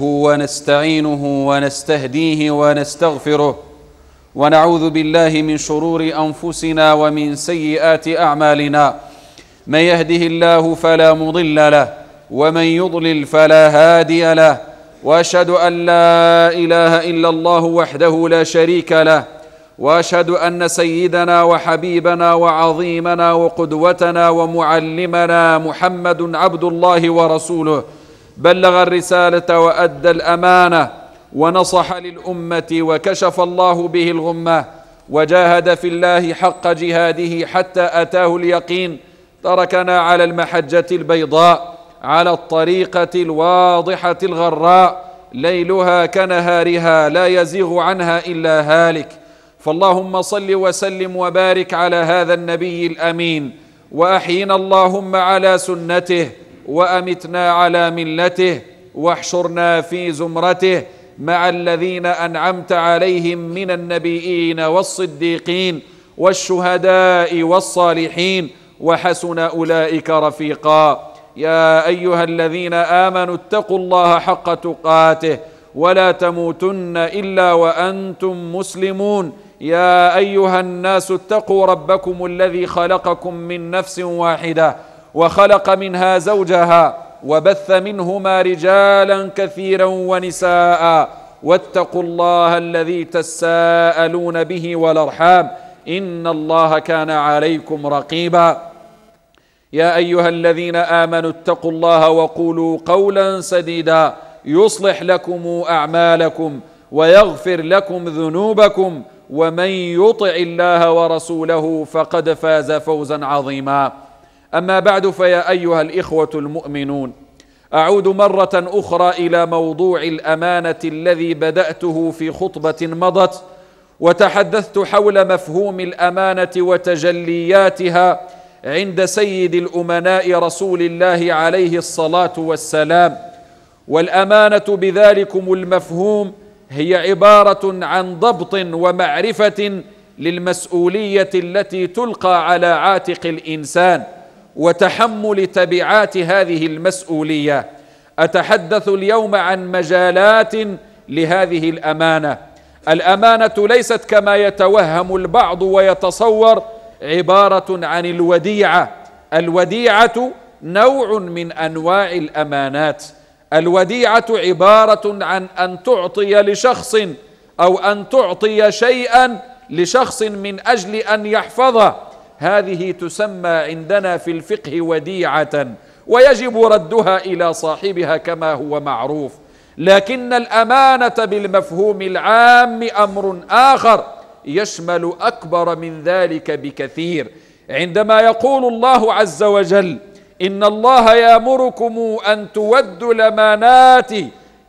ونستعينه ونستهديه ونستغفره ونعوذ بالله من شرور انفسنا ومن سيئات اعمالنا من يهده الله فلا مضل له ومن يضلل فلا هادي له واشهد ان لا اله الا الله وحده لا شريك له واشهد ان سيدنا وحبيبنا وعظيمنا وقدوتنا ومعلمنا محمد عبد الله ورسوله بلغ الرسالة وأدى الأمانة ونصح للأمة وكشف الله به الغمة وجاهد في الله حق جهاده حتى أتاه اليقين تركنا على المحجة البيضاء على الطريقة الواضحة الغراء ليلها كنهارها لا يزيغ عنها إلا هالك فاللهم صل وسلم وبارك على هذا النبي الأمين وأحينا اللهم على سنته وامتنا على ملته واحشرنا في زمرته مع الذين انعمت عليهم من النبيين والصديقين والشهداء والصالحين وحسن اولئك رفيقا يا ايها الذين امنوا اتقوا الله حق تقاته ولا تموتن الا وانتم مسلمون يا ايها الناس اتقوا ربكم الذي خلقكم من نفس واحده وخلق منها زوجها وبث منهما رجالا كثيرا ونساء واتقوا الله الذي تساءلون به والارحام ان الله كان عليكم رقيبا يا ايها الذين امنوا اتقوا الله وقولوا قولا سديدا يصلح لكم اعمالكم ويغفر لكم ذنوبكم ومن يطع الله ورسوله فقد فاز فوزا عظيما أما بعد فيا أيها الإخوة المؤمنون أعود مرة أخرى إلى موضوع الأمانة الذي بدأته في خطبة مضت وتحدثت حول مفهوم الأمانة وتجلياتها عند سيد الأمناء رسول الله عليه الصلاة والسلام والأمانة بذلكم المفهوم هي عبارة عن ضبط ومعرفة للمسؤولية التي تلقى على عاتق الإنسان وتحمل تبعات هذه المسؤوليه اتحدث اليوم عن مجالات لهذه الامانه الامانه ليست كما يتوهم البعض ويتصور عباره عن الوديعه الوديعه نوع من انواع الامانات الوديعه عباره عن ان تعطي لشخص او ان تعطي شيئا لشخص من اجل ان يحفظه هذه تسمى عندنا في الفقه وديعه ويجب ردها الى صاحبها كما هو معروف لكن الامانه بالمفهوم العام امر اخر يشمل اكبر من ذلك بكثير عندما يقول الله عز وجل ان الله يامركم ان تودوا الامانات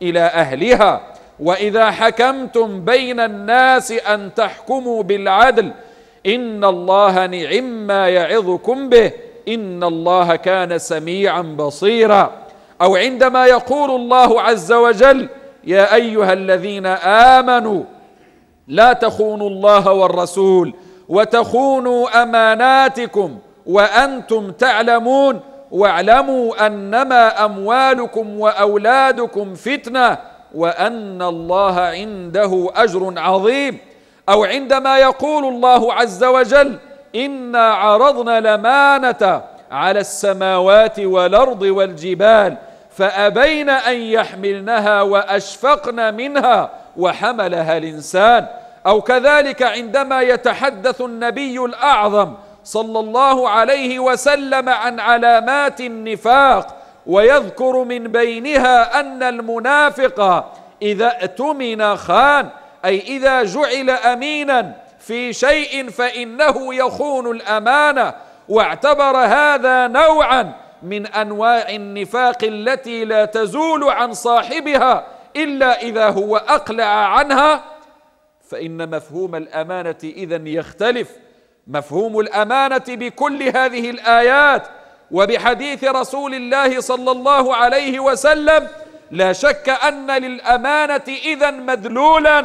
الى اهلها واذا حكمتم بين الناس ان تحكموا بالعدل إن الله نعم ما يعظكم به إن الله كان سميعا بصيرا أو عندما يقول الله عز وجل يا أيها الذين آمنوا لا تخونوا الله والرسول وتخونوا أماناتكم وأنتم تعلمون واعلموا أنما أموالكم وأولادكم فتنة وأن الله عنده أجر عظيم أو عندما يقول الله عز وجل إنا عرضنا الأمانة على السماوات والأرض والجبال فأبين أن يحملنها وأشفقن منها وحملها الإنسان أو كذلك عندما يتحدث النبي الأعظم صلى الله عليه وسلم عن علامات النفاق ويذكر من بينها أن المنافق إذا اؤتمن خان أي إذا جعل أمينا في شيء فإنه يخون الأمانة واعتبر هذا نوعا من أنواع النفاق التي لا تزول عن صاحبها إلا إذا هو أقلع عنها فإن مفهوم الأمانة إذا يختلف مفهوم الأمانة بكل هذه الآيات وبحديث رسول الله صلى الله عليه وسلم لا شك أن للأمانة إذا مدلولاً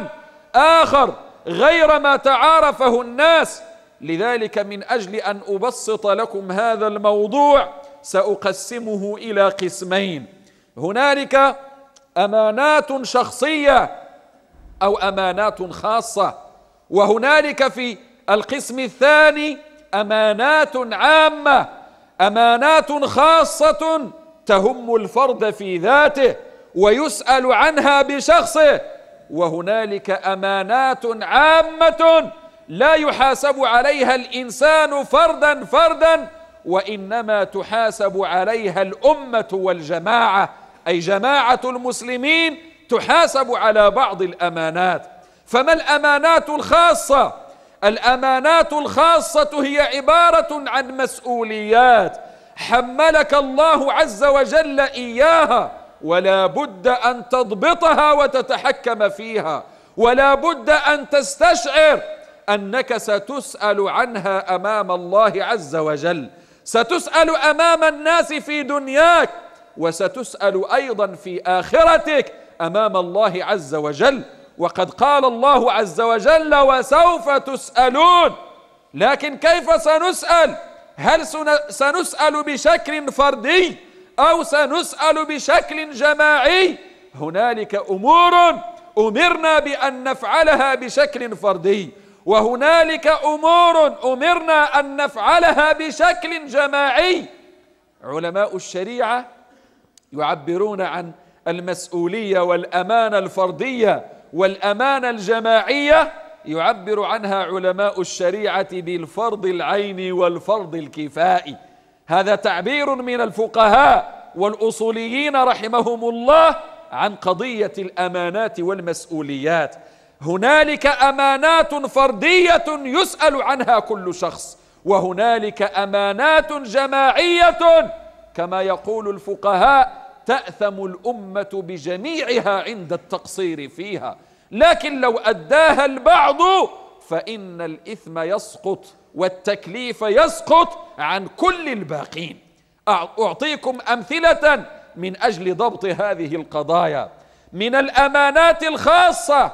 آخر غير ما تعارفه الناس لذلك من أجل أن أبسط لكم هذا الموضوع سأقسمه إلى قسمين هنالك أمانات شخصية أو أمانات خاصة وهنالك في القسم الثاني أمانات عامة أمانات خاصة تهم الفرد في ذاته ويسأل عنها بشخصه وهنالك امانات عامه لا يحاسب عليها الانسان فردا فردا وانما تحاسب عليها الامه والجماعه اي جماعه المسلمين تحاسب على بعض الامانات فما الامانات الخاصه الامانات الخاصه هي عباره عن مسؤوليات حملك الله عز وجل اياها ولا بد أن تضبطها وتتحكم فيها ولا بد أن تستشعر أنك ستسأل عنها أمام الله عز وجل ستسأل أمام الناس في دنياك وستسأل أيضا في آخرتك أمام الله عز وجل وقد قال الله عز وجل وسوف تسألون لكن كيف سنسأل هل سنسأل بشكل فردي أو سنسأل بشكل جماعي هنالك أمور أمرنا بأن نفعلها بشكل فردي وهنالك أمور أمرنا أن نفعلها بشكل جماعي علماء الشريعة يعبرون عن المسؤولية والأمانة الفردية والأمانة الجماعية يعبر عنها علماء الشريعة بالفرض العين والفرض الكفائي هذا تعبير من الفقهاء والاصوليين رحمهم الله عن قضيه الامانات والمسؤوليات هنالك امانات فرديه يسال عنها كل شخص وهنالك امانات جماعيه كما يقول الفقهاء تاثم الامه بجميعها عند التقصير فيها لكن لو اداها البعض فان الاثم يسقط والتكليف يسقط عن كل الباقين أعطيكم أمثلة من أجل ضبط هذه القضايا من الأمانات الخاصة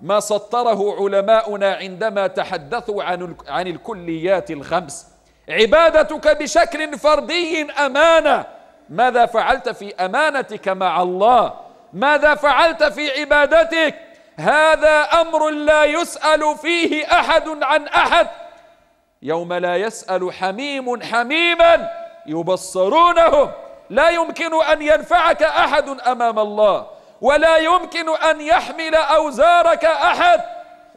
ما سطره علماؤنا عندما تحدثوا عن, عن الكليات الخمس عبادتك بشكل فردي أمانة ماذا فعلت في أمانتك مع الله ماذا فعلت في عبادتك هذا أمر لا يسأل فيه أحد عن أحد يوم لا يسأل حميم حميما يبصرونهم لا يمكن أن ينفعك أحد أمام الله ولا يمكن أن يحمل أوزارك أحد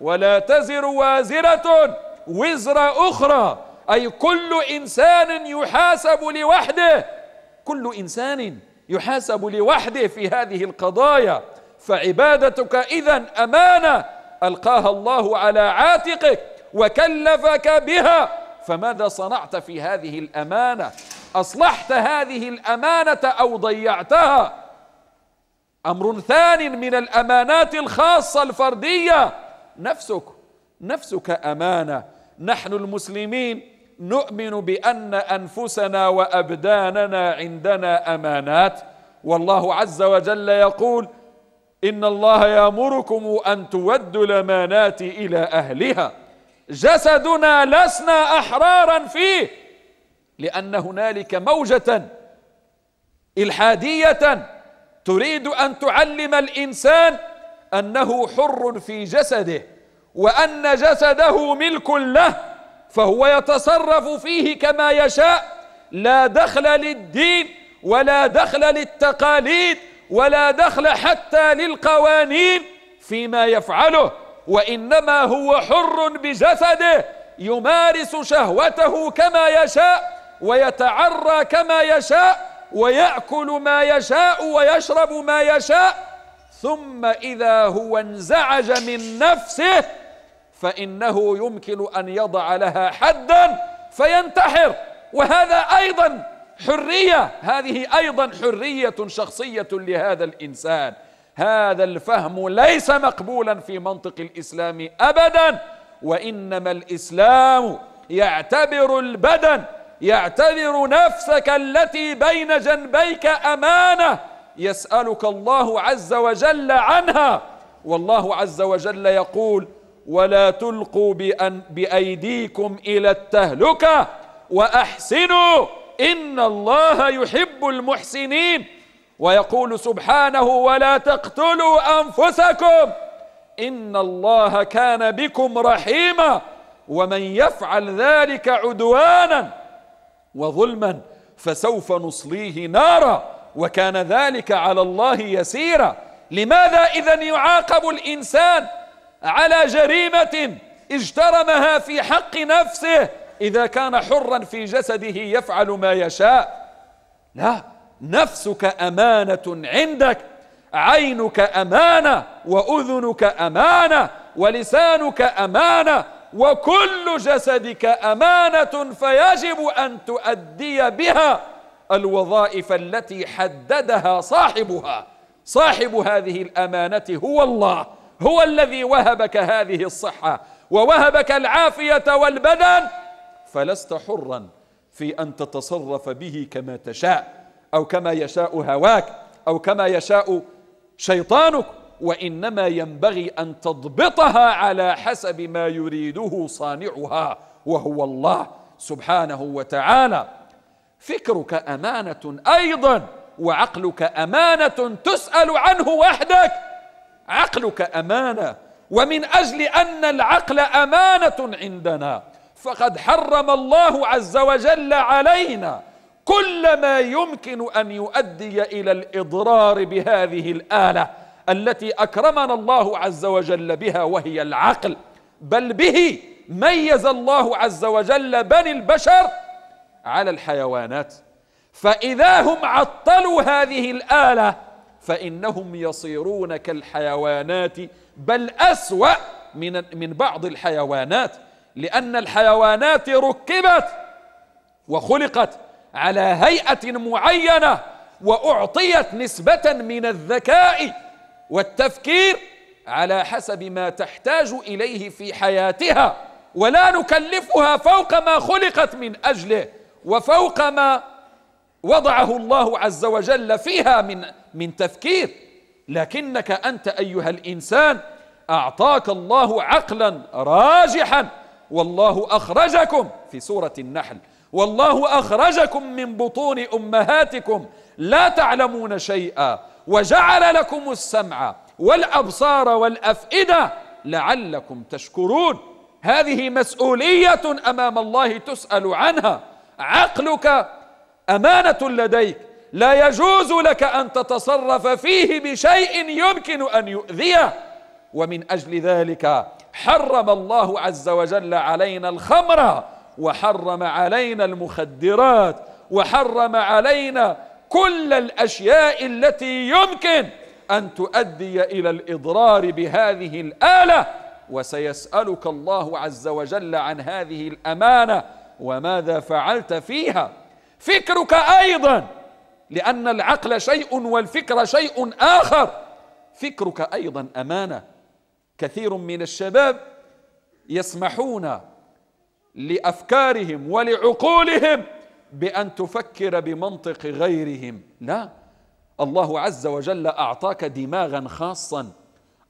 ولا تزر وازرة وزر أخرى أي كل إنسان يحاسب لوحده كل إنسان يحاسب لوحده في هذه القضايا فعبادتك إذا أمانة ألقاها الله على عاتقك وكلفك بها فماذا صنعت في هذه الامانه اصلحت هذه الامانه او ضيعتها امر ثان من الامانات الخاصه الفرديه نفسك نفسك امانه نحن المسلمين نؤمن بان انفسنا وابداننا عندنا امانات والله عز وجل يقول ان الله يامركم ان تودوا الامانات الى اهلها جسدنا لسنا احرارا فيه لان هنالك موجه الحاديه تريد ان تعلم الانسان انه حر في جسده وان جسده ملك له فهو يتصرف فيه كما يشاء لا دخل للدين ولا دخل للتقاليد ولا دخل حتى للقوانين فيما يفعله وإنما هو حر بجسده يمارس شهوته كما يشاء ويتعرى كما يشاء ويأكل ما يشاء ويشرب ما يشاء ثم إذا هو انزعج من نفسه فإنه يمكن أن يضع لها حدا فينتحر وهذا أيضا حرية هذه أيضا حرية شخصية لهذا الإنسان هذا الفهم ليس مقبولا في منطق الاسلام ابدا وانما الاسلام يعتبر البدن يعتبر نفسك التي بين جنبيك امانه يسالك الله عز وجل عنها والله عز وجل يقول ولا تلقوا بأن بايديكم الى التهلكه واحسنوا ان الله يحب المحسنين ويقول سبحانه ولا تقتلوا أنفسكم إن الله كان بكم رحيما ومن يفعل ذلك عدوانا وظلما فسوف نصليه نارا وكان ذلك على الله يسيرا لماذا إذا يعاقب الإنسان على جريمة اجترمها في حق نفسه إذا كان حرا في جسده يفعل ما يشاء لا نفسك امانه عندك عينك امانه واذنك امانه ولسانك امانه وكل جسدك امانه فيجب ان تؤدي بها الوظائف التي حددها صاحبها صاحب هذه الامانه هو الله هو الذي وهبك هذه الصحه ووهبك العافيه والبدن فلست حرا في ان تتصرف به كما تشاء أو كما يشاء هواك أو كما يشاء شيطانك وإنما ينبغي أن تضبطها على حسب ما يريده صانعها وهو الله سبحانه وتعالى فكرك أمانة أيضا وعقلك أمانة تسأل عنه وحدك عقلك أمانة ومن أجل أن العقل أمانة عندنا فقد حرم الله عز وجل علينا كل ما يمكن أن يؤدي إلى الإضرار بهذه الآلة التي أكرمنا الله عز وجل بها وهي العقل بل به ميز الله عز وجل بني البشر على الحيوانات فإذا هم عطلوا هذه الآلة فإنهم يصيرون كالحيوانات بل أسوأ من من بعض الحيوانات لأن الحيوانات ركبت وخلقت على هيئة معينة وأعطيت نسبة من الذكاء والتفكير على حسب ما تحتاج إليه في حياتها ولا نكلفها فوق ما خلقت من أجله وفوق ما وضعه الله عز وجل فيها من من تفكير لكنك أنت أيها الإنسان أعطاك الله عقلا راجحا والله أخرجكم في سورة النحل والله أخرجكم من بطون أمهاتكم لا تعلمون شيئا وجعل لكم السمع والأبصار والأفئدة لعلكم تشكرون هذه مسؤولية أمام الله تسأل عنها عقلك أمانة لديك لا يجوز لك أن تتصرف فيه بشيء يمكن أن يؤذيه ومن أجل ذلك حرم الله عز وجل علينا الخمر وحرم علينا المخدرات وحرم علينا كل الاشياء التي يمكن ان تؤدي الى الاضرار بهذه الاله وسيسالك الله عز وجل عن هذه الامانه وماذا فعلت فيها فكرك ايضا لان العقل شيء والفكر شيء اخر فكرك ايضا امانه كثير من الشباب يسمحون لافكارهم ولعقولهم بان تفكر بمنطق غيرهم لا الله عز وجل اعطاك دماغا خاصا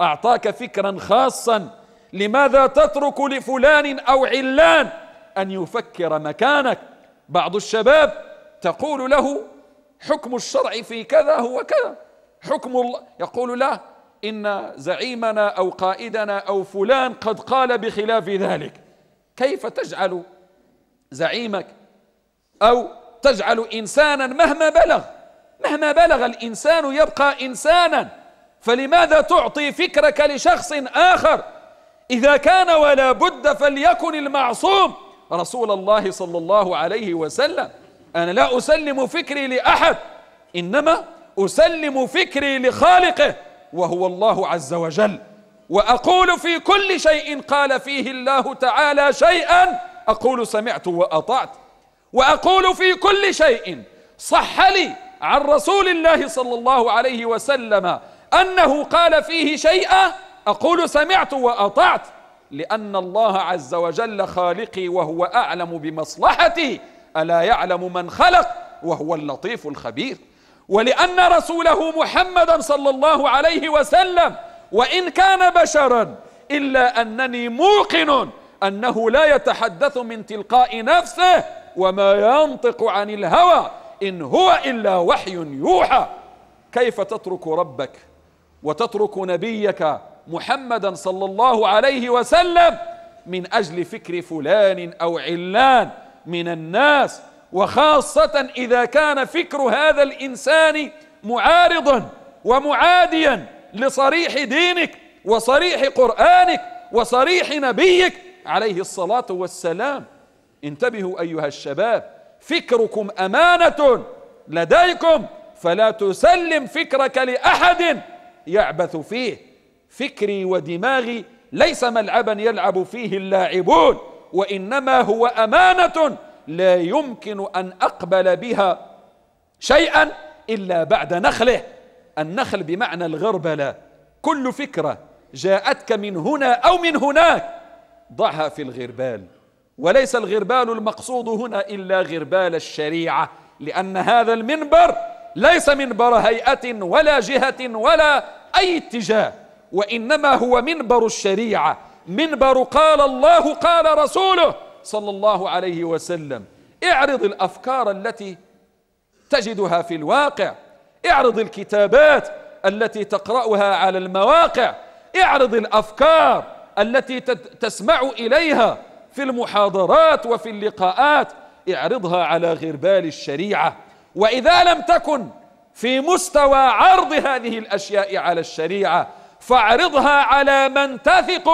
اعطاك فكرا خاصا لماذا تترك لفلان او علان ان يفكر مكانك بعض الشباب تقول له حكم الشرع في كذا هو كذا حكم الله يقول لا ان زعيمنا او قائدنا او فلان قد قال بخلاف ذلك كيف تجعل زعيمك أو تجعل إنسانا مهما بلغ مهما بلغ الإنسان يبقى إنسانا فلماذا تعطي فكرك لشخص آخر إذا كان ولا بد فليكن المعصوم رسول الله صلى الله عليه وسلم أنا لا أسلم فكري لأحد إنما أسلم فكري لخالقه وهو الله عز وجل وأقول في كل شيء قال فيه الله تعالى شيئا أقول سمعت وأطعت وأقول في كل شيء صح لي عن رسول الله صلى الله عليه وسلم أنه قال فيه شيئا أقول سمعت وأطعت لأن الله عز وجل خالقي وهو أعلم بمصلحتي ألا يعلم من خلق وهو اللطيف الخبير ولأن رسوله محمدا صلى الله عليه وسلم وإن كان بشرا إلا أنني موقن أنه لا يتحدث من تلقاء نفسه وما ينطق عن الهوى إن هو إلا وحي يوحى كيف تترك ربك وتترك نبيك محمدا صلى الله عليه وسلم من أجل فكر فلان أو علان من الناس وخاصة إذا كان فكر هذا الإنسان معارضا ومعاديا لصريح دينك وصريح قرآنك وصريح نبيك عليه الصلاة والسلام انتبهوا أيها الشباب فكركم أمانة لديكم فلا تسلم فكرك لأحد يعبث فيه فكري ودماغي ليس ملعبا يلعب فيه اللاعبون وإنما هو أمانة لا يمكن أن أقبل بها شيئا إلا بعد نخله النخل بمعنى الغربلة كل فكرة جاءتك من هنا أو من هناك ضعها في الغربال وليس الغربال المقصود هنا إلا غربال الشريعة لأن هذا المنبر ليس منبر هيئة ولا جهة ولا أي اتجاه وإنما هو منبر الشريعة منبر قال الله قال رسوله صلى الله عليه وسلم اعرض الأفكار التي تجدها في الواقع اعرض الكتابات التي تقرأها على المواقع اعرض الأفكار التي تسمع إليها في المحاضرات وفي اللقاءات اعرضها على غربال الشريعة وإذا لم تكن في مستوى عرض هذه الأشياء على الشريعة فاعرضها على من تثق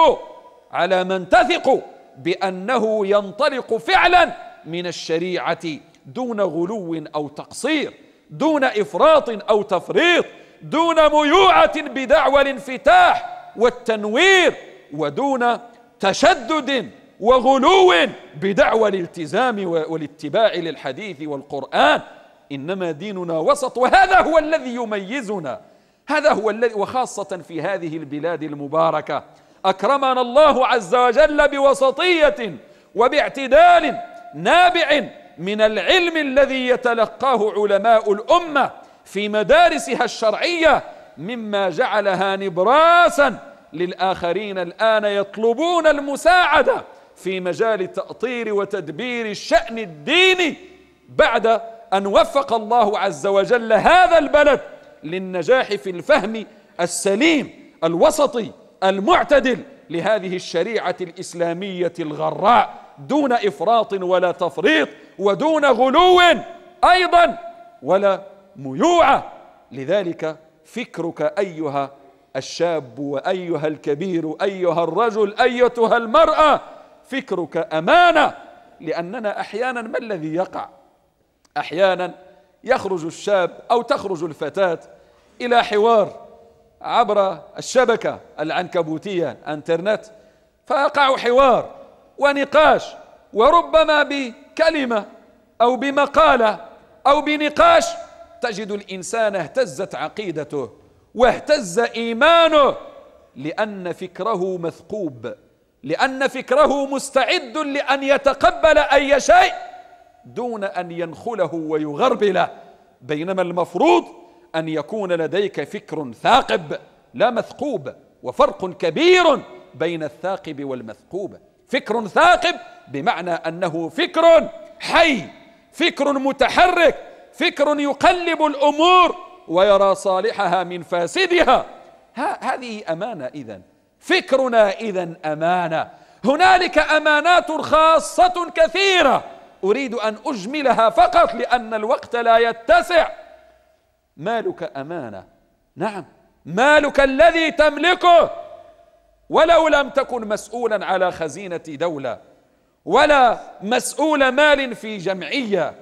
على من تثق بأنه ينطلق فعلا من الشريعة دون غلو أو تقصير دون إفراط أو تفريط دون ميوعة بدعوى الانفتاح والتنوير ودون تشدد وغلو بدعوى الالتزام والاتباع للحديث والقرآن إنما ديننا وسط وهذا هو الذي يميزنا هذا هو الذي وخاصة في هذه البلاد المباركة أكرمنا الله عز وجل بوسطية وباعتدال نابع من العلم الذي يتلقاه علماء الامه في مدارسها الشرعيه مما جعلها نبراسا للاخرين الان يطلبون المساعده في مجال تاطير وتدبير الشان الديني بعد ان وفق الله عز وجل هذا البلد للنجاح في الفهم السليم الوسطي المعتدل لهذه الشريعه الاسلاميه الغراء دون إفراط ولا تفريط ودون غلو أيضا ولا ميوعة لذلك فكرك أيها الشاب وأيها الكبير أيها الرجل أيتها المرأة فكرك أمانة لأننا أحيانا ما الذي يقع أحيانا يخرج الشاب أو تخرج الفتاة إلى حوار عبر الشبكة العنكبوتية انترنت فأقع حوار ونقاش وربما بكلمة أو بمقالة أو بنقاش تجد الإنسان اهتزت عقيدته واهتز إيمانه لأن فكره مثقوب لأن فكره مستعد لأن يتقبل أي شيء دون أن ينخله ويغربله بينما المفروض أن يكون لديك فكر ثاقب لا مثقوب وفرق كبير بين الثاقب والمثقوب فكر ثاقب بمعنى انه فكر حي فكر متحرك فكر يقلب الامور ويرى صالحها من فاسدها هذه امانه اذا فكرنا اذا امانه هنالك امانات خاصه كثيره اريد ان اجملها فقط لان الوقت لا يتسع مالك امانه نعم مالك الذي تملكه ولو لم تكن مسؤولا على خزينة دولة ولا مسؤول مال في جمعية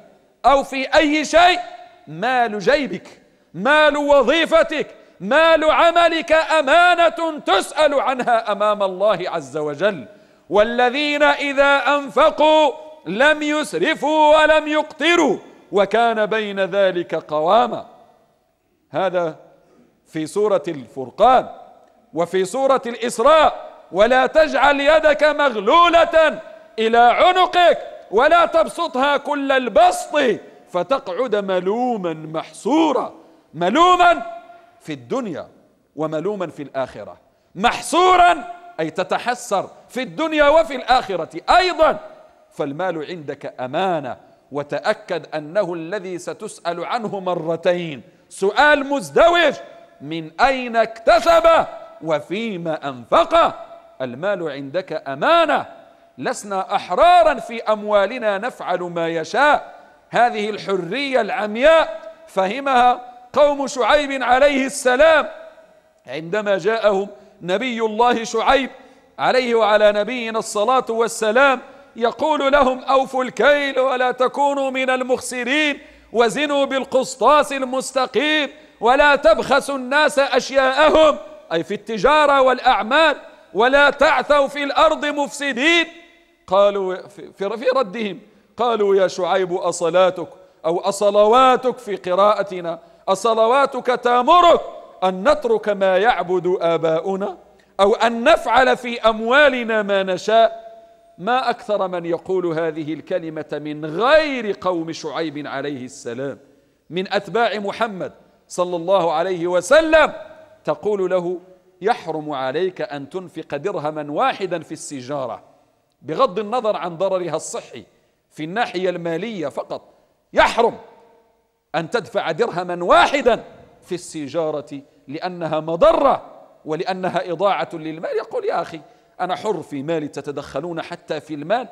أو في أي شيء مال جيبك مال وظيفتك مال عملك أمانة تسأل عنها أمام الله عز وجل والذين إذا أنفقوا لم يسرفوا ولم يقتروا وكان بين ذلك قواما هذا في سورة الفرقان وفي سورة الإسراء ولا تجعل يدك مغلولة إلى عنقك ولا تبسطها كل البسط فتقعد ملوما محصورا ملوما في الدنيا وملوما في الآخرة محصورا أي تتحسر في الدنيا وفي الآخرة أيضا فالمال عندك أمانة وتأكد أنه الذي ستسأل عنه مرتين سؤال مزدوج من أين اكتسبه وفيما أنفقه المال عندك أمانة لسنا أحرارا في أموالنا نفعل ما يشاء هذه الحرية العمياء فهمها قوم شعيب عليه السلام عندما جاءهم نبي الله شعيب عليه وعلى نبينا الصلاة والسلام يقول لهم أوفوا الكيل ولا تكونوا من المخسرين وزنوا بالقسطاس المستقيم ولا تبخسوا الناس أشياءهم أي في التجارة والأعمال ولا تعثوا في الأرض مفسدين قالوا في ردهم قالوا يا شعيب أصلاتك أو أصلواتك في قراءتنا أصلواتك تامرك أن نترك ما يعبد آباؤنا أو أن نفعل في أموالنا ما نشاء ما أكثر من يقول هذه الكلمة من غير قوم شعيب عليه السلام من أتباع محمد صلى الله عليه وسلم تقول له يحرم عليك أن تنفق درهما واحدا في السيجارة بغض النظر عن ضررها الصحي في الناحية المالية فقط يحرم أن تدفع درهما واحدا في السيجارة لأنها مضرة ولأنها إضاعة للمال يقول يا أخي أنا حر في مالي تتدخلون حتى في المال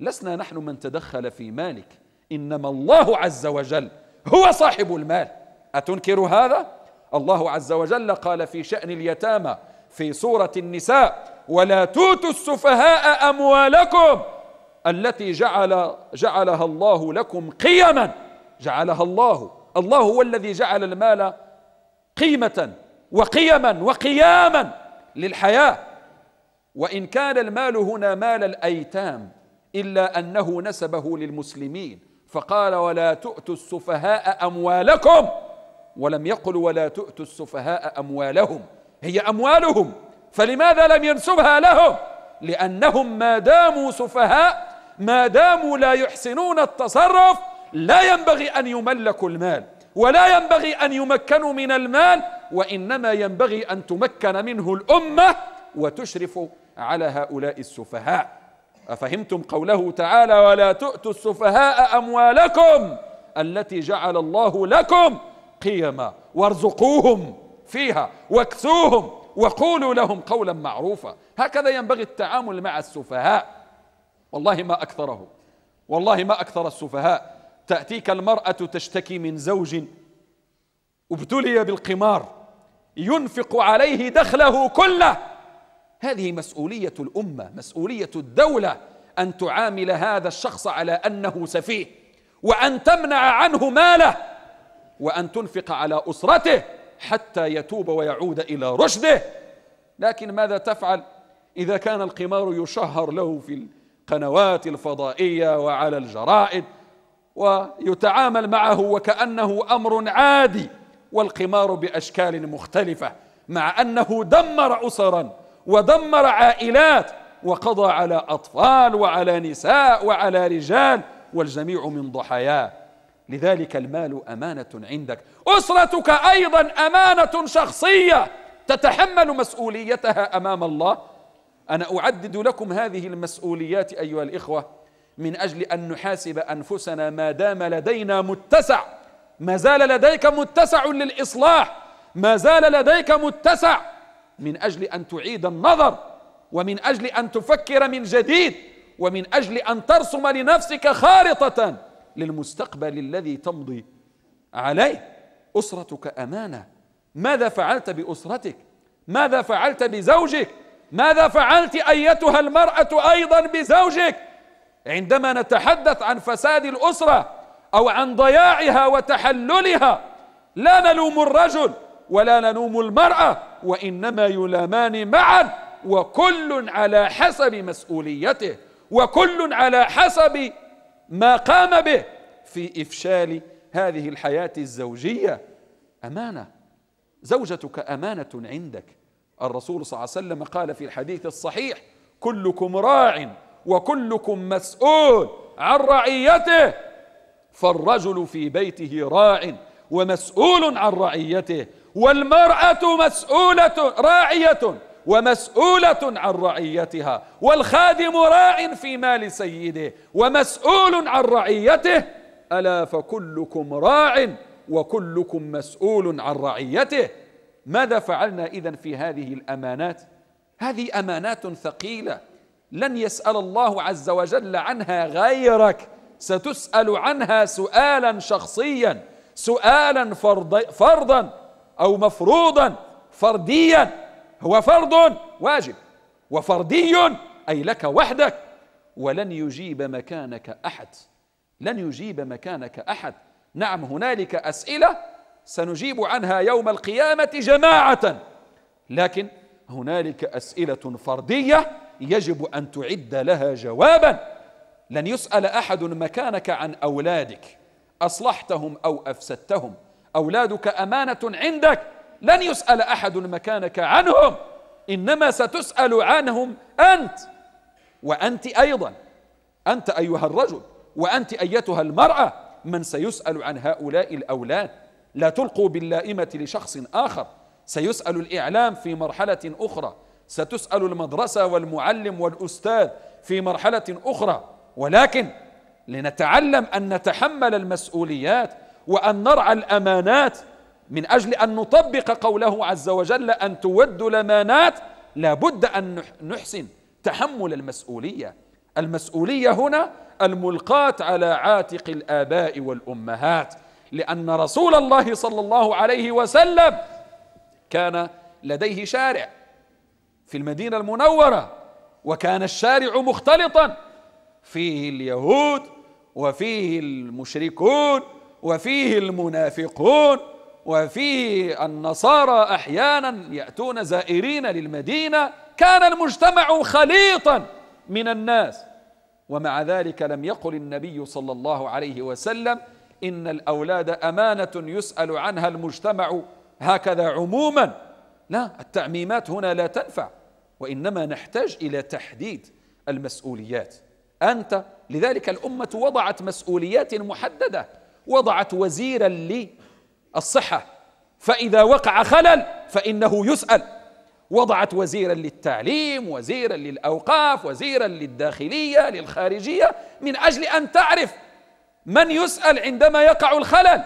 لسنا نحن من تدخل في مالك إنما الله عز وجل هو صاحب المال أتنكر هذا؟ الله عز وجل قال في شأن اليتامى في سورة النساء ولا توتوا السفهاء أموالكم التي جعل جعلها الله لكم قيما جعلها الله الله هو الذي جعل المال قيمة وقيما وقياما للحياة وإن كان المال هنا مال الأيتام إلا أنه نسبه للمسلمين فقال ولا تؤتوا السفهاء أموالكم ولم يقل ولا تؤتوا السفهاء اموالهم هي اموالهم فلماذا لم ينسبها لهم لانهم ما داموا سفهاء ما داموا لا يحسنون التصرف لا ينبغي ان يملكوا المال ولا ينبغي ان يمكنوا من المال وانما ينبغي ان تمكن منه الامه وتشرف على هؤلاء السفهاء افهمتم قوله تعالى ولا تؤتوا السفهاء اموالكم التي جعل الله لكم قيما وارزقوهم فيها واكسوهم وقولوا لهم قولا معروفا هكذا ينبغي التعامل مع السفهاء والله ما أكثرهم والله ما أكثر السفهاء تأتيك المرأة تشتكي من زوج ابتلي بالقمار ينفق عليه دخله كله هذه مسؤولية الأمة مسؤولية الدولة أن تعامل هذا الشخص على أنه سفيه وأن تمنع عنه ماله وأن تنفق على أسرته حتى يتوب ويعود إلى رشده لكن ماذا تفعل إذا كان القمار يشهر له في القنوات الفضائية وعلى الجرائد ويتعامل معه وكأنه أمر عادي والقمار بأشكال مختلفة مع أنه دمر أسرا ودمر عائلات وقضى على أطفال وعلى نساء وعلى رجال والجميع من ضحاياه لذلك المال امانه عندك اسرتك ايضا امانه شخصيه تتحمل مسؤوليتها امام الله انا اعدد لكم هذه المسؤوليات ايها الاخوه من اجل ان نحاسب انفسنا ما دام لدينا متسع ما زال لديك متسع للاصلاح ما زال لديك متسع من اجل ان تعيد النظر ومن اجل ان تفكر من جديد ومن اجل ان ترسم لنفسك خارطه للمستقبل الذي تمضي عليه اسرتك امانه ماذا فعلت باسرتك ماذا فعلت بزوجك ماذا فعلت ايتها المراه ايضا بزوجك عندما نتحدث عن فساد الاسره او عن ضياعها وتحللها لا نلوم الرجل ولا نلوم المراه وانما يلامان معا وكل على حسب مسؤوليته وكل على حسب ما قام به في إفشال هذه الحياة الزوجية أمانة زوجتك أمانة عندك الرسول صلى الله عليه وسلم قال في الحديث الصحيح كلكم راع وكلكم مسؤول عن رعيته فالرجل في بيته راع ومسؤول عن رعيته والمرأة مسؤولة راعية ومسؤولة عن رعيتها والخادم راع في مال سيده ومسؤول عن رعيته ألا فكلكم راع وكلكم مسؤول عن رعيته ماذا فعلنا إذا في هذه الأمانات؟ هذه أمانات ثقيلة لن يسأل الله عز وجل عنها غيرك ستسأل عنها سؤالا شخصيا سؤالا فرض فرضا أو مفروضا فرديا هو فرض واجب وفردي أي لك وحدك ولن يجيب مكانك أحد لن يجيب مكانك أحد نعم هنالك أسئلة سنجيب عنها يوم القيامة جماعة لكن هنالك أسئلة فردية يجب أن تعد لها جوابا لن يسأل أحد مكانك عن أولادك أصلحتهم أو أفسدتهم أولادك أمانة عندك لن يسأل أحد مكانك عنهم إنما ستسأل عنهم أنت وأنت أيضا أنت أيها الرجل وأنت أيتها المرأة من سيسأل عن هؤلاء الأولاد لا تلقوا باللائمة لشخص آخر سيسأل الإعلام في مرحلة أخرى ستسأل المدرسة والمعلم والأستاذ في مرحلة أخرى ولكن لنتعلم أن نتحمل المسؤوليات وأن نرعى الأمانات من أجل أن نطبق قوله عز وجل أن تود لمانات لابد أن نحسن تحمل المسؤولية المسؤولية هنا الملقاة على عاتق الآباء والأمهات لأن رسول الله صلى الله عليه وسلم كان لديه شارع في المدينة المنورة وكان الشارع مختلطا فيه اليهود وفيه المشركون وفيه المنافقون وفيه النصارى أحيانا يأتون زائرين للمدينة كان المجتمع خليطا من الناس ومع ذلك لم يقل النبي صلى الله عليه وسلم إن الأولاد أمانة يسأل عنها المجتمع هكذا عموما لا التعميمات هنا لا تنفع وإنما نحتاج إلى تحديد المسؤوليات أنت لذلك الأمة وضعت مسؤوليات محددة وضعت وزيرا لي الصحة فإذا وقع خلل فإنه يسأل وضعت وزيرا للتعليم وزيرا للأوقاف وزيرا للداخلية للخارجية من أجل أن تعرف من يسأل عندما يقع الخلل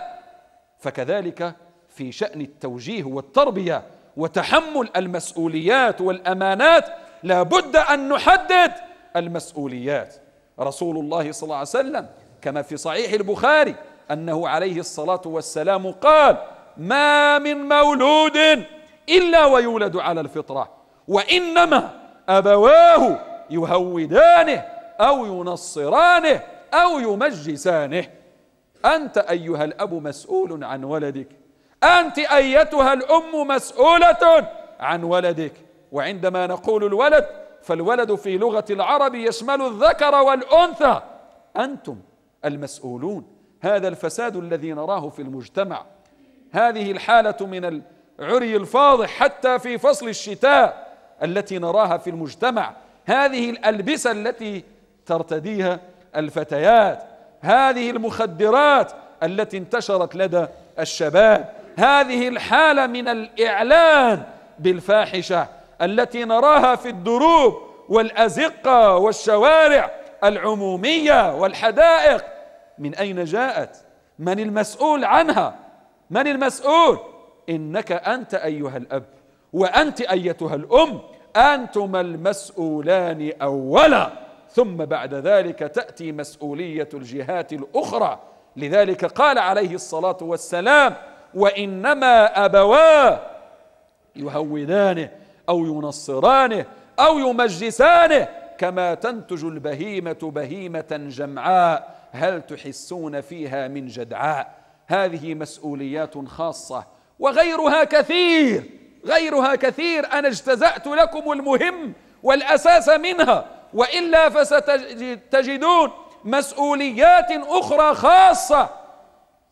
فكذلك في شأن التوجيه والتربية وتحمل المسؤوليات والأمانات لا بد أن نحدد المسؤوليات رسول الله صلى الله عليه وسلم كما في صحيح البخاري أنه عليه الصلاة والسلام قال ما من مولود إلا ويولد على الفطرة وإنما أبواه يهودانه أو ينصرانه أو يمجسانه أنت أيها الأب مسؤول عن ولدك أنت أيتها الأم مسؤولة عن ولدك وعندما نقول الولد فالولد في لغة العرب يشمل الذكر والأنثى أنتم المسؤولون هذا الفساد الذي نراه في المجتمع هذه الحالة من العري الفاضح حتى في فصل الشتاء التي نراها في المجتمع هذه الألبسة التي ترتديها الفتيات هذه المخدرات التي انتشرت لدى الشباب هذه الحالة من الإعلان بالفاحشة التي نراها في الدروب والأزقة والشوارع العمومية والحدائق من أين جاءت من المسؤول عنها من المسؤول إنك أنت أيها الأب وأنت أيتها الأم أنتما المسؤولان أولا ثم بعد ذلك تأتي مسؤولية الجهات الأخرى لذلك قال عليه الصلاة والسلام وإنما أبواه يهودانه أو ينصرانه أو يمجسانه كما تنتج البهيمة بهيمة جمعاء هل تحسون فيها من جدعاء هذه مسؤوليات خاصة وغيرها كثير غيرها كثير أنا اجتزأت لكم المهم والأساس منها وإلا فستجدون مسؤوليات أخرى خاصة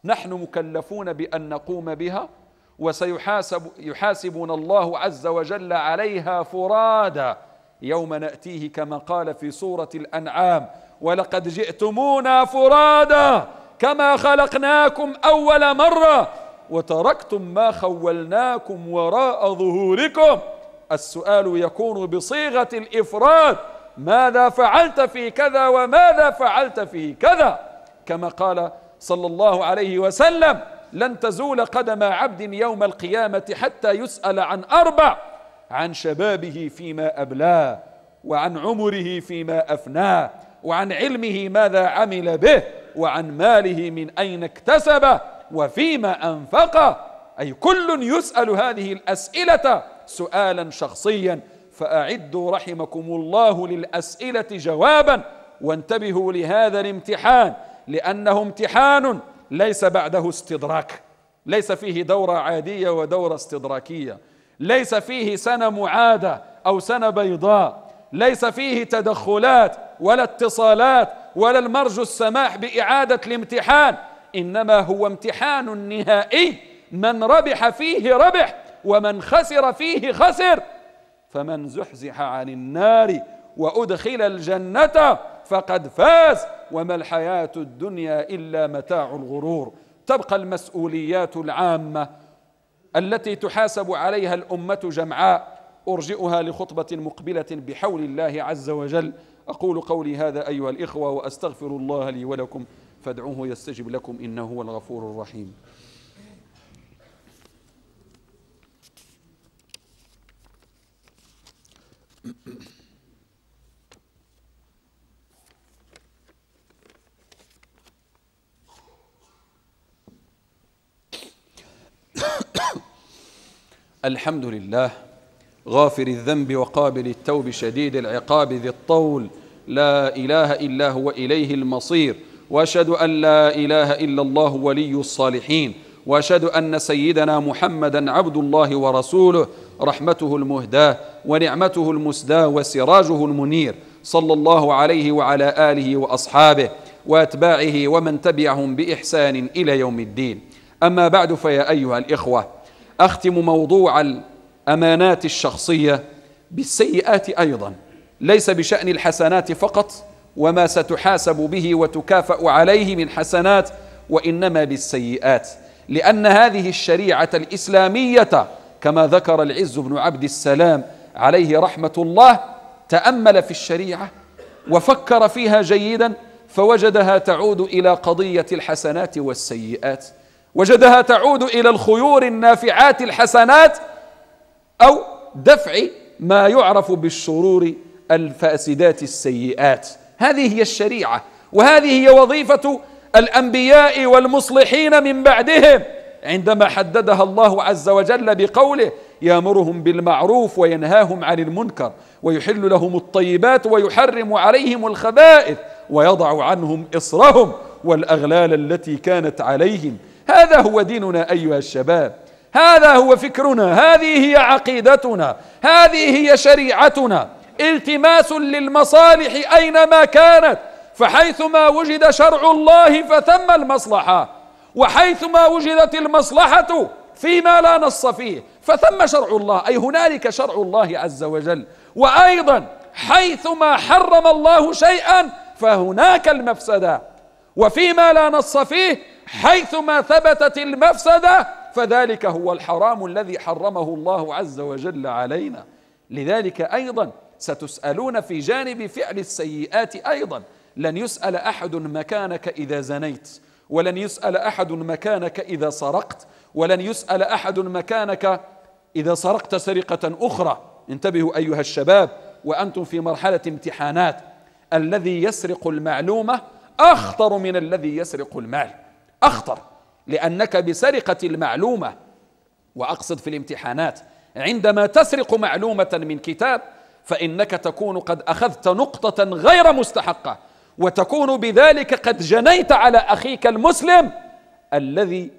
نحن مكلفون بأن نقوم بها وسيحاسب يحاسبنا الله عز وجل عليها فرادا يوم نأتيه كما قال في سورة الأنعام ولقد جئتمونا فرادا كما خلقناكم أول مرة وتركتم ما خولناكم وراء ظهوركم السؤال يكون بصيغة الإفراد ماذا فعلت في كذا وماذا فعلت في كذا كما قال صلى الله عليه وسلم لن تزول قدم عبد يوم القيامة حتى يسأل عن أربع عن شبابه فيما أبلاه وعن عمره فيما أفناه وعن علمه ماذا عمل به وعن ماله من أين اكتسبه وفيما أنفقه أي كل يسأل هذه الأسئلة سؤالا شخصيا فأعدوا رحمكم الله للأسئلة جوابا وانتبهوا لهذا الامتحان لأنه امتحان ليس بعده استدراك ليس فيه دورة عادية ودورة استدراكية ليس فيه سنة معادة أو سنة بيضاء ليس فيه تدخلات ولا اتصالات ولا المرج السماح بإعادة الامتحان إنما هو امتحان نهائي من ربح فيه ربح ومن خسر فيه خسر فمن زحزح عن النار وأدخل الجنة فقد فاز وما الحياة الدنيا إلا متاع الغرور تبقى المسؤوليات العامة التي تحاسب عليها الأمة جمعاء أرجئها لخطبة مقبلة بحول الله عز وجل أقول قولي هذا أيها الإخوة وأستغفر الله لي ولكم فادعوه يستجب لكم إنه هو الغفور الرحيم الحمد لله غافر الذنب وقابل التوب شديد العقاب ذي الطول لا اله الا هو اليه المصير واشهد ان لا اله الا الله ولي الصالحين واشهد ان سيدنا محمدا عبد الله ورسوله رحمته المهداه ونعمته المسداه وسراجه المنير صلى الله عليه وعلى اله واصحابه واتباعه ومن تبعهم باحسان الى يوم الدين اما بعد فيا ايها الاخوه اختم موضوع أمانات الشخصية بالسيئات أيضا ليس بشأن الحسنات فقط وما ستحاسب به وتكافأ عليه من حسنات وإنما بالسيئات لأن هذه الشريعة الإسلامية كما ذكر العز بن عبد السلام عليه رحمة الله تأمل في الشريعة وفكر فيها جيدا فوجدها تعود إلى قضية الحسنات والسيئات وجدها تعود إلى الخيور النافعات الحسنات أو دفع ما يعرف بالشرور الفاسدات السيئات هذه هي الشريعة وهذه هي وظيفة الأنبياء والمصلحين من بعدهم عندما حددها الله عز وجل بقوله يامرهم بالمعروف وينهاهم عن المنكر ويحل لهم الطيبات ويحرم عليهم الخبائث ويضع عنهم إصرهم والأغلال التي كانت عليهم هذا هو ديننا أيها الشباب هذا هو فكرنا هذه هي عقيدتنا هذه هي شريعتنا التماس للمصالح أينما كانت فحيثما وجد شرع الله فثم المصلحة وحيثما وجدت المصلحة فيما لا نص فيه فثم شرع الله أي هنالك شرع الله عز وجل وأيضا حيثما حرم الله شيئا فهناك المفسدة وفيما لا نص فيه حيثما ثبتت المفسدة فذلك هو الحرام الذي حرمه الله عز وجل علينا لذلك أيضا ستسألون في جانب فعل السيئات أيضا لن يسأل أحد مكانك إذا زنيت ولن يسأل أحد مكانك إذا سرقت ولن يسأل أحد مكانك إذا سرقت سرقة أخرى انتبهوا أيها الشباب وأنتم في مرحلة امتحانات الذي يسرق المعلومة أخطر من الذي يسرق المال أخطر لأنك بسرقة المعلومة وأقصد في الامتحانات عندما تسرق معلومة من كتاب فإنك تكون قد أخذت نقطة غير مستحقة وتكون بذلك قد جنيت على أخيك المسلم الذي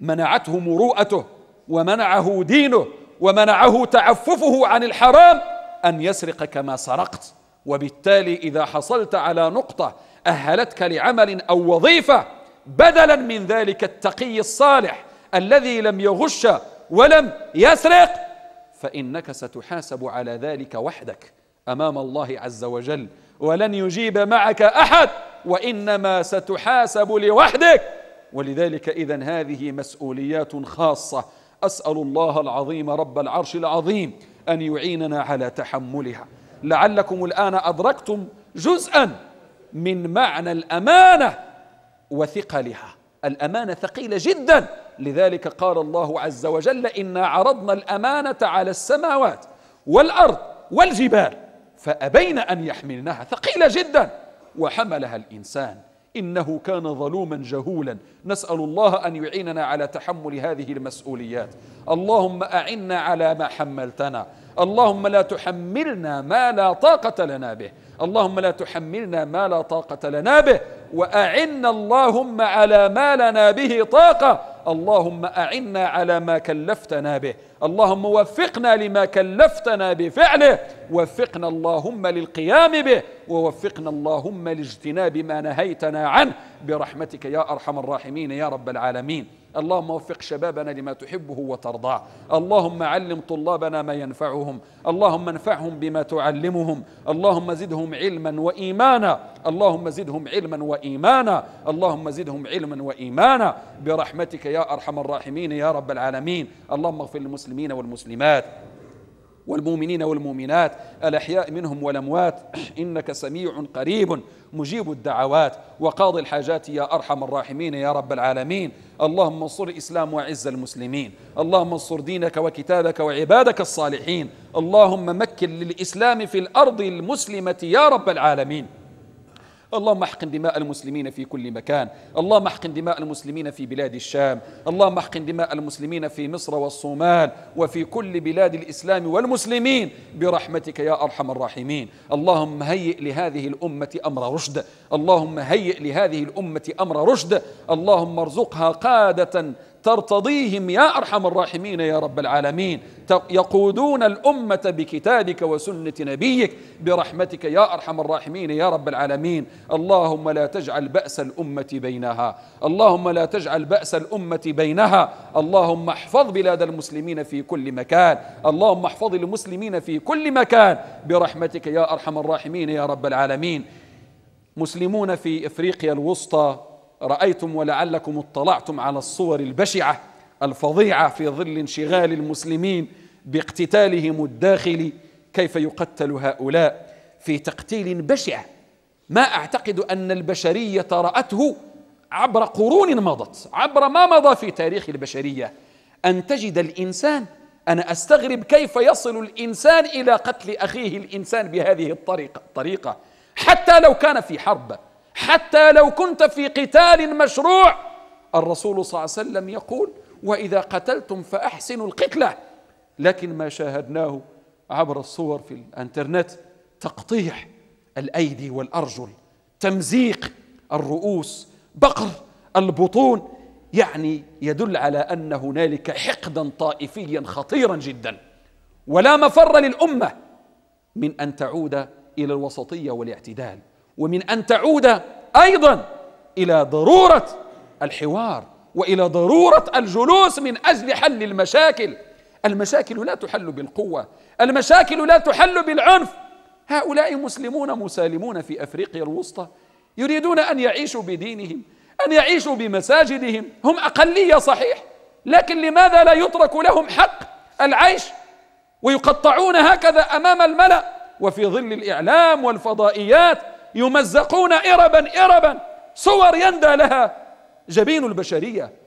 منعته مروءته ومنعه دينه ومنعه تعففه عن الحرام أن يسرق كما سرقت وبالتالي إذا حصلت على نقطة أهلتك لعمل أو وظيفة بدلا من ذلك التقي الصالح الذي لم يغش ولم يسرق فإنك ستحاسب على ذلك وحدك أمام الله عز وجل ولن يجيب معك أحد وإنما ستحاسب لوحدك ولذلك إذا هذه مسؤوليات خاصة أسأل الله العظيم رب العرش العظيم أن يعيننا على تحملها لعلكم الآن أدركتم جزءا من معنى الأمانة وثقلها الامانه ثقيله جدا لذلك قال الله عز وجل انا عرضنا الامانه على السماوات والارض والجبال فابين ان يحملنها ثقيله جدا وحملها الانسان انه كان ظلوما جهولا نسال الله ان يعيننا على تحمل هذه المسؤوليات اللهم اعنا على ما حملتنا اللهم لا تحملنا ما لا طاقه لنا به اللهم لا تحملنا ما لا طاقة لنا به وأعنا اللهم على ما لنا به طاقة اللهم أعنا على ما كلفتنا به اللهم وفقنا لما كلفتنا بفعله وفقنا اللهم للقيام به ووفقنا اللهم لاجتناب ما نهيتنا عنه برحمتك يا أرحم الراحمين يا رب العالمين اللهم وفق شبابنا لما تحبه وترضاه اللهم علم طلابنا ما ينفعهم اللهم انفعهم بما تعلمهم اللهم زدهم علما وإيمانا اللهم زدهم علما وإيمانا اللهم زدهم علما وإيمانا برحمتك يا أرحم الراحمين يا رب العالمين اللهم اغفر للمسلمين والمسلمات والمؤمنين والمؤمنات الأحياء منهم والأموات إنك سميع قريب مجيب الدعوات وقاضي الحاجات يا أرحم الراحمين يا رب العالمين اللهم انصر الإسلام وعز المسلمين اللهم انصر دينك وكتابك وعبادك الصالحين اللهم مكن للإسلام في الأرض المسلمة يا رب العالمين اللهم احقن دماء المسلمين في كل مكان اللهم احقن دماء المسلمين في بلاد الشام اللهم احقن دماء المسلمين في مصر والصومال وفي كل بلاد الإسلام والمسلمين برحمتك يا أرحم الراحمين اللهم هيئ لهذه الأمة أمر رشد اللهم هيئ لهذه الأمة أمر رشد اللهم ارزقها قادة ترتضيهم يا أرحم الراحمين يا رب العالمين يقودون الأمة بكتابك وسنة نبيك برحمتك يا أرحم الراحمين يا رب العالمين اللهم لا تجعل بأس الأمة بينها اللهم لا تجعل بأس الأمة بينها اللهم احفظ بلاد المسلمين في كل مكان اللهم احفظ المسلمين في كل مكان برحمتك يا أرحم الراحمين يا رب العالمين مسلمون في إفريقيا الوسطى رأيتم ولعلكم اطلعتم على الصور البشعة الفظيعة في ظل انشغال المسلمين باقتتالهم الداخلي كيف يقتل هؤلاء في تقتيل بشع ما أعتقد أن البشرية رأته عبر قرون مضت عبر ما مضى في تاريخ البشرية أن تجد الإنسان أنا أستغرب كيف يصل الإنسان إلى قتل أخيه الإنسان بهذه الطريقة, الطريقة حتى لو كان في حرب حتى لو كنت في قتال مشروع الرسول صلى الله عليه وسلم يقول واذا قتلتم فاحسنوا القتله لكن ما شاهدناه عبر الصور في الانترنت تقطيع الايدي والارجل تمزيق الرؤوس بقر البطون يعني يدل على ان هنالك حقدا طائفيا خطيرا جدا ولا مفر للامه من ان تعود الى الوسطيه والاعتدال ومن ان تعود ايضا الى ضروره الحوار والى ضروره الجلوس من اجل حل المشاكل المشاكل لا تحل بالقوه المشاكل لا تحل بالعنف هؤلاء مسلمون مسالمون في افريقيا الوسطى يريدون ان يعيشوا بدينهم ان يعيشوا بمساجدهم هم اقليه صحيح لكن لماذا لا يترك لهم حق العيش ويقطعون هكذا امام الملا وفي ظل الاعلام والفضائيات يمزقون إربا إربا صور يندى لها جبين البشرية